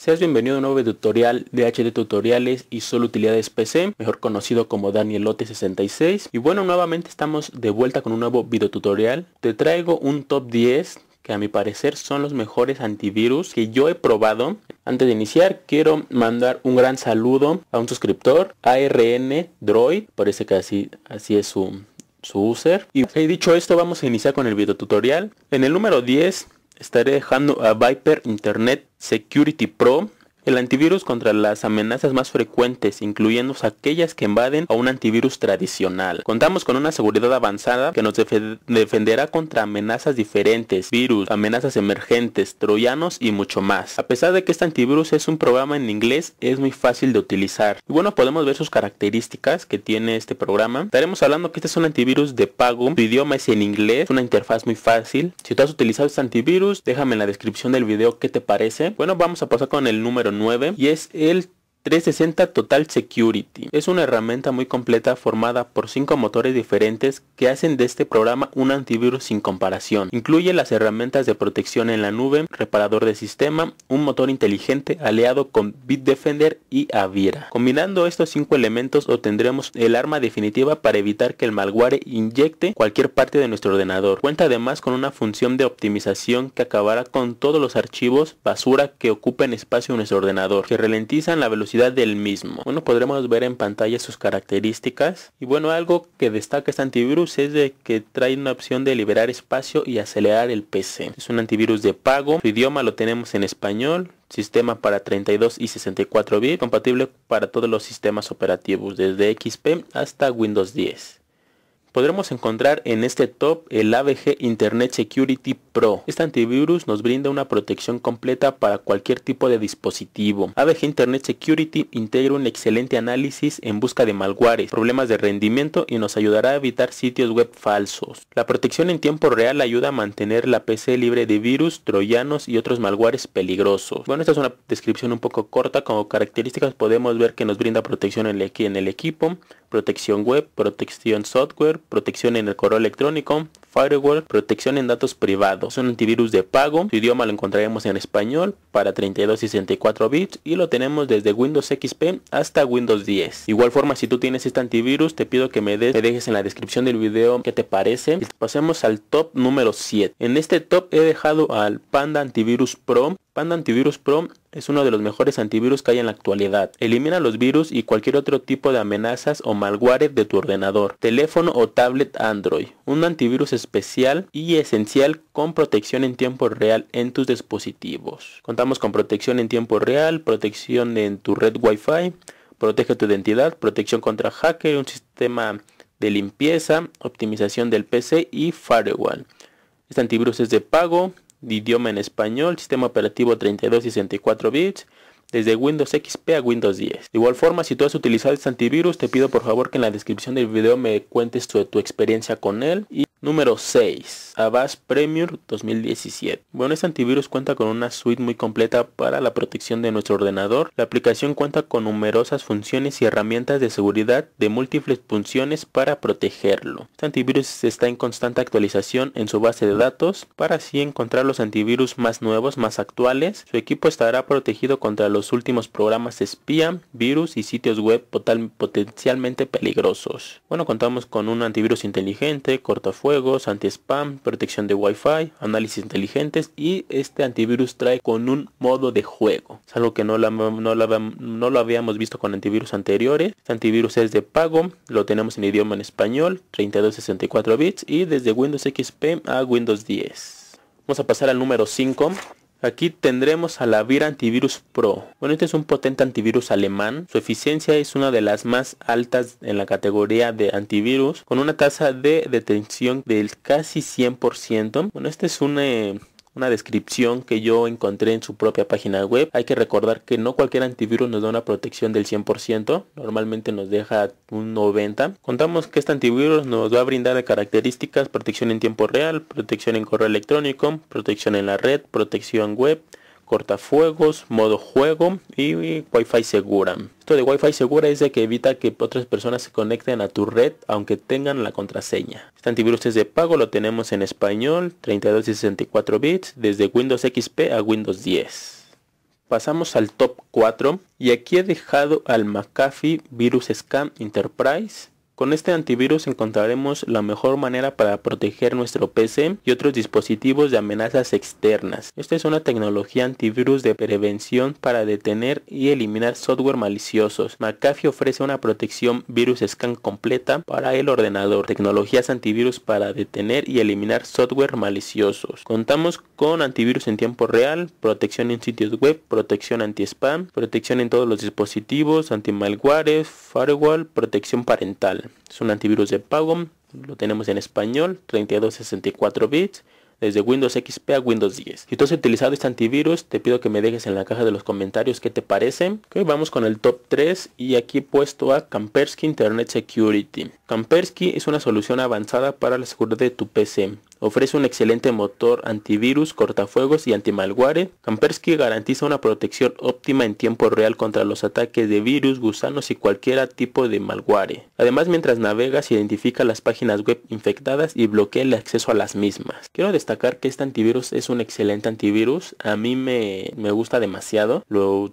Seas bienvenido a un nuevo tutorial de HD Tutoriales y Solo Utilidades PC, mejor conocido como Danielote66. Y bueno, nuevamente estamos de vuelta con un nuevo video tutorial. Te traigo un top 10 que a mi parecer son los mejores antivirus que yo he probado. Antes de iniciar, quiero mandar un gran saludo a un suscriptor, ARN Droid, parece que así, así es su, su user. Y dicho esto, vamos a iniciar con el video tutorial. En el número 10 estaré dejando a Viper Internet Security Pro el antivirus contra las amenazas más frecuentes, incluyendo aquellas que invaden a un antivirus tradicional. Contamos con una seguridad avanzada que nos defenderá contra amenazas diferentes, virus, amenazas emergentes, troyanos y mucho más. A pesar de que este antivirus es un programa en inglés, es muy fácil de utilizar. Y bueno, podemos ver sus características que tiene este programa. Estaremos hablando que este es un antivirus de pago, su idioma es en inglés, una interfaz muy fácil. Si tú has utilizado este antivirus, déjame en la descripción del video qué te parece. Bueno, vamos a pasar con el número 9 y es el 360 Total Security es una herramienta muy completa formada por 5 motores diferentes que hacen de este programa un antivirus sin comparación. Incluye las herramientas de protección en la nube, reparador de sistema, un motor inteligente aliado con Bitdefender y Avira. Combinando estos 5 elementos obtendremos el arma definitiva para evitar que el malware inyecte cualquier parte de nuestro ordenador. Cuenta además con una función de optimización que acabará con todos los archivos basura que ocupen espacio en nuestro ordenador, que ralentizan la velocidad del mismo. Bueno, podremos ver en pantalla sus características. Y bueno, algo que destaca este antivirus es de que trae una opción de liberar espacio y acelerar el PC. Es un antivirus de pago. Su idioma lo tenemos en español, sistema para 32 y 64 bits, compatible para todos los sistemas operativos, desde XP hasta Windows 10. Podremos encontrar en este top el AVG Internet Security Pro. Este antivirus nos brinda una protección completa para cualquier tipo de dispositivo. AVG Internet Security integra un excelente análisis en busca de malwares, problemas de rendimiento y nos ayudará a evitar sitios web falsos. La protección en tiempo real ayuda a mantener la PC libre de virus, troyanos y otros malwares peligrosos. Bueno, esta es una descripción un poco corta. Como características podemos ver que nos brinda protección en el equipo, protección web, protección software, protección en el correo electrónico, firewall, protección en datos privados. Es un antivirus de pago, su idioma lo encontraremos en español para 32 y 64 bits y lo tenemos desde Windows XP hasta Windows 10. Igual forma si tú tienes este antivirus te pido que me, des, me dejes en la descripción del video qué te parece. Pasemos al top número 7. En este top he dejado al Panda Antivirus Pro Panda Antivirus Pro es uno de los mejores antivirus que hay en la actualidad. Elimina los virus y cualquier otro tipo de amenazas o malware de tu ordenador, teléfono o tablet Android. Un antivirus especial y esencial con protección en tiempo real en tus dispositivos. Contamos con protección en tiempo real, protección en tu red Wi-Fi, protege tu identidad, protección contra hacker, un sistema de limpieza, optimización del PC y firewall. Este antivirus es de pago, de idioma en español, sistema operativo 32 y 64 bits, desde Windows XP a Windows 10. De igual forma, si tú has utilizado este antivirus, te pido por favor que en la descripción del video me cuentes tu, tu experiencia con él y Número 6. Avast Premier 2017. Bueno, este antivirus cuenta con una suite muy completa para la protección de nuestro ordenador. La aplicación cuenta con numerosas funciones y herramientas de seguridad de múltiples funciones para protegerlo. Este antivirus está en constante actualización en su base de datos para así encontrar los antivirus más nuevos, más actuales. Su equipo estará protegido contra los últimos programas espía, virus y sitios web potencialmente peligrosos. Bueno, contamos con un antivirus inteligente, cortafuegos Juegos, anti-spam, protección de Wi-Fi, análisis inteligentes y este antivirus trae con un modo de juego. Es algo que no, no, lo habíamos visto con antivirus anteriores. Este antivirus es de pago, lo tenemos en idioma en español, 3264 bits y desde Windows XP a Windows 10. Vamos a pasar al número 5 Aquí tendremos a la Vir Antivirus Pro. Bueno, este es un potente antivirus alemán. Su eficiencia es una de las más altas en la categoría de antivirus, con una tasa de detención del casi 100%. Bueno, este es un... Eh, una descripción que yo encontré en su propia página web. Hay que recordar que no cualquier antivirus nos da una protección del 100%, normalmente nos deja un 90%. Contamos que este antivirus nos va a brindar características protección en tiempo real, protección en correo electrónico, protección en la red, protección web, cortafuegos, modo juego y wifi fi segura. Esto de wifi segura es de que evita que otras personas se conecten a tu red aunque tengan la contraseña. Este antivirus es de pago, lo tenemos en español, 32 y 64 bits, desde Windows XP a Windows 10 pasamos al top 4 y aquí he dejado al McAfee Virus scan Enterprise con este antivirus encontraremos la mejor manera para proteger nuestro PC y otros dispositivos de amenazas externas. Esta es una tecnología antivirus de prevención para detener y eliminar software maliciosos. McAfee ofrece una protección virus scan completa para el ordenador, tecnologías antivirus para detener y eliminar software maliciosos. Contamos con antivirus en tiempo real, protección en sitios web, protección anti-spam, protección en todos los dispositivos, anti malware, firewall, protección parental. Es un antivirus de pago, lo tenemos en español, 3264 bits, desde Windows XP a Windows 10. Si tú has utilizado este antivirus, te pido que me dejes en la caja de los comentarios qué te parece. Hoy vamos con el top 3 y aquí he puesto a Kaspersky Internet Security. Kaspersky es una solución avanzada para la seguridad de tu PC. Ofrece un excelente motor antivirus, cortafuegos y antimalware. Kaspersky garantiza una protección óptima en tiempo real contra los ataques de virus, gusanos y cualquier tipo de malware. Además, mientras navegas, identifica las páginas web infectadas y bloquea el acceso a las mismas. Quiero destacar que este antivirus es un excelente antivirus. A mí me, gusta demasiado. Lo,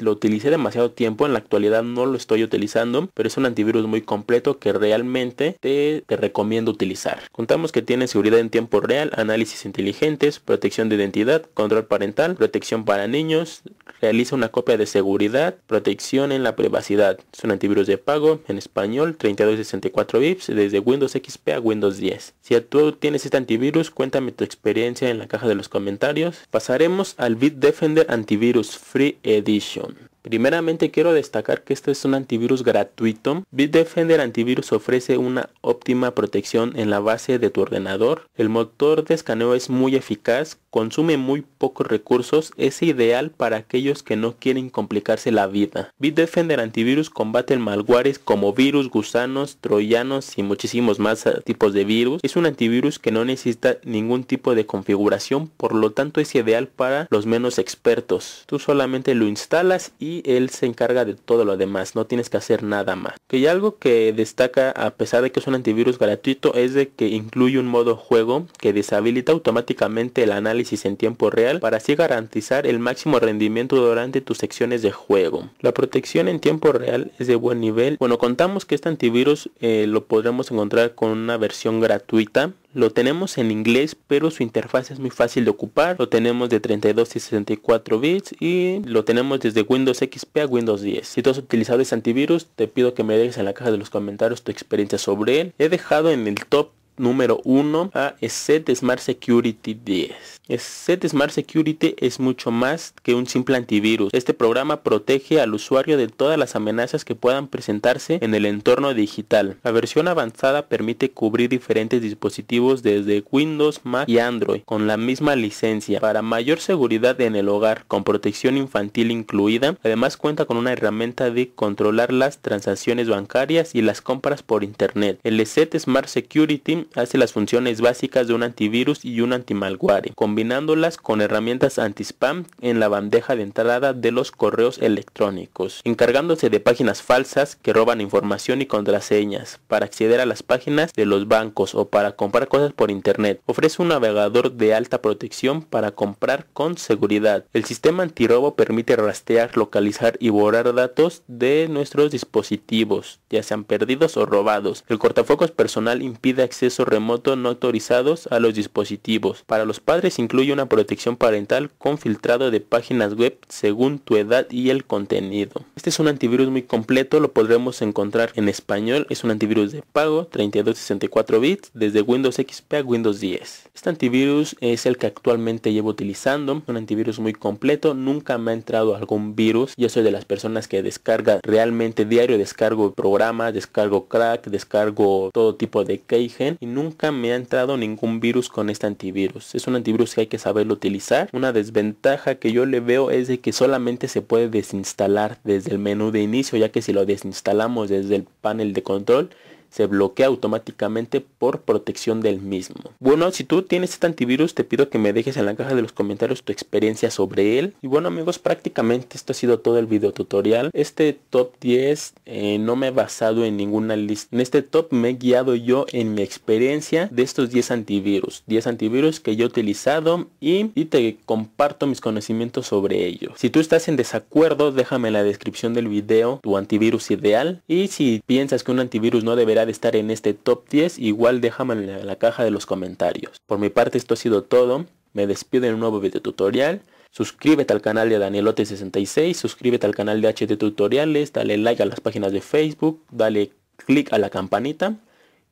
lo utilicé demasiado tiempo. En la actualidad no lo estoy utilizando, pero es un antivirus muy completo que realmente te, te recomiendo utilizar. Contamos que tiene seguridad en tiempo real, análisis inteligentes, protección de identidad, control parental, protección para niños, realiza una copia de seguridad, protección en la privacidad. Es un antivirus de pago en español 3264 bits desde Windows XP a Windows 10. Si tú tienes este antivirus, cuéntame tu experiencia en la caja de los comentarios. Pasaremos al Bitdefender Antivirus Free Edition. Primeramente quiero destacar que este es un antivirus gratuito. Bitdefender Antivirus ofrece una óptima protección en la base de tu ordenador. El motor de escaneo es muy eficaz consume muy pocos recursos es ideal para aquellos que no quieren complicarse la vida. Bitdefender Antivirus combate el malwares como virus, gusanos, troyanos y muchísimos más eh, tipos de virus. Es un antivirus que no necesita ningún tipo de configuración, por lo tanto es ideal para los menos expertos. Tú solamente lo instalas y él se encarga de todo lo demás, no tienes que hacer nada más. Que algo que destaca a pesar de que es un antivirus gratuito es de que incluye un modo juego que deshabilita automáticamente el análisis en tiempo real para así garantizar el máximo rendimiento durante tus secciones de juego. La protección en tiempo real es de buen nivel. Bueno, contamos que este antivirus eh, lo podremos encontrar con una versión gratuita lo tenemos en inglés, pero su interfaz es muy fácil de ocupar. Lo tenemos de 32 y 64 bits y lo tenemos desde Windows XP a Windows 10. Si tú has utilizado este antivirus, te pido que me dejes en la caja de los comentarios tu experiencia sobre él. He dejado en el top número 1 a ah, SET Smart Security 10. SET Smart Security es mucho más que un simple antivirus. Este programa protege al usuario de todas las amenazas que puedan presentarse en el entorno digital. La versión avanzada permite cubrir diferentes dispositivos desde Windows, Mac y Android con la misma licencia para mayor seguridad en el hogar con protección infantil incluida. Además cuenta con una herramienta de controlar las transacciones bancarias y las compras por internet. El SET Smart Security hace las funciones básicas de un antivirus y un antimalware, combinándolas con herramientas anti-spam en la bandeja de entrada de los correos electrónicos, encargándose de páginas falsas que roban información y contraseñas para acceder a las páginas de los bancos o para comprar cosas por internet. Ofrece un navegador de alta protección para comprar con seguridad. El sistema antirrobo permite rastrear, localizar y borrar datos de nuestros dispositivos, ya sean perdidos o robados. El cortafuegos personal impide acceso remoto no autorizados a los dispositivos. Para los padres incluye una protección parental con filtrado de páginas web según tu edad y el contenido. Este es un antivirus muy completo, lo podremos encontrar en español. Es un antivirus de pago, 3264 bits, desde Windows XP a Windows 10. Este antivirus es el que actualmente llevo utilizando, un antivirus muy completo, nunca me ha entrado algún virus. Yo soy de las personas que descarga realmente diario, descargo programas, descargo crack, descargo todo tipo de keygen y nunca me ha entrado ningún virus con este antivirus. Es un antivirus que hay que saberlo utilizar. Una desventaja que yo le veo es de que solamente se puede desinstalar desde el menú de inicio, ya que si lo desinstalamos desde el panel de control, se bloquea automáticamente por protección del mismo. Bueno, si tú tienes este antivirus, te pido que me dejes en la caja de los comentarios tu experiencia sobre él. Y bueno amigos, prácticamente esto ha sido todo el video tutorial. Este top 10 eh, no me he basado en ninguna lista. En este top me he guiado yo en mi experiencia de estos 10 antivirus. 10 antivirus que yo he utilizado y, y te comparto mis conocimientos sobre ellos. Si tú estás en desacuerdo, déjame en la descripción del video tu antivirus ideal. Y si piensas que un antivirus no deberá de estar en este top 10, igual déjame en la, caja de los comentarios. Por mi parte esto ha sido todo, me despido en un nuevo video tutorial. Suscríbete al canal de Danielote66, suscríbete al canal de HT Tutoriales, dale like a las páginas de Facebook, dale click a la campanita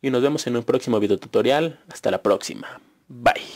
y nos vemos en un próximo video tutorial. Hasta la próxima. Bye.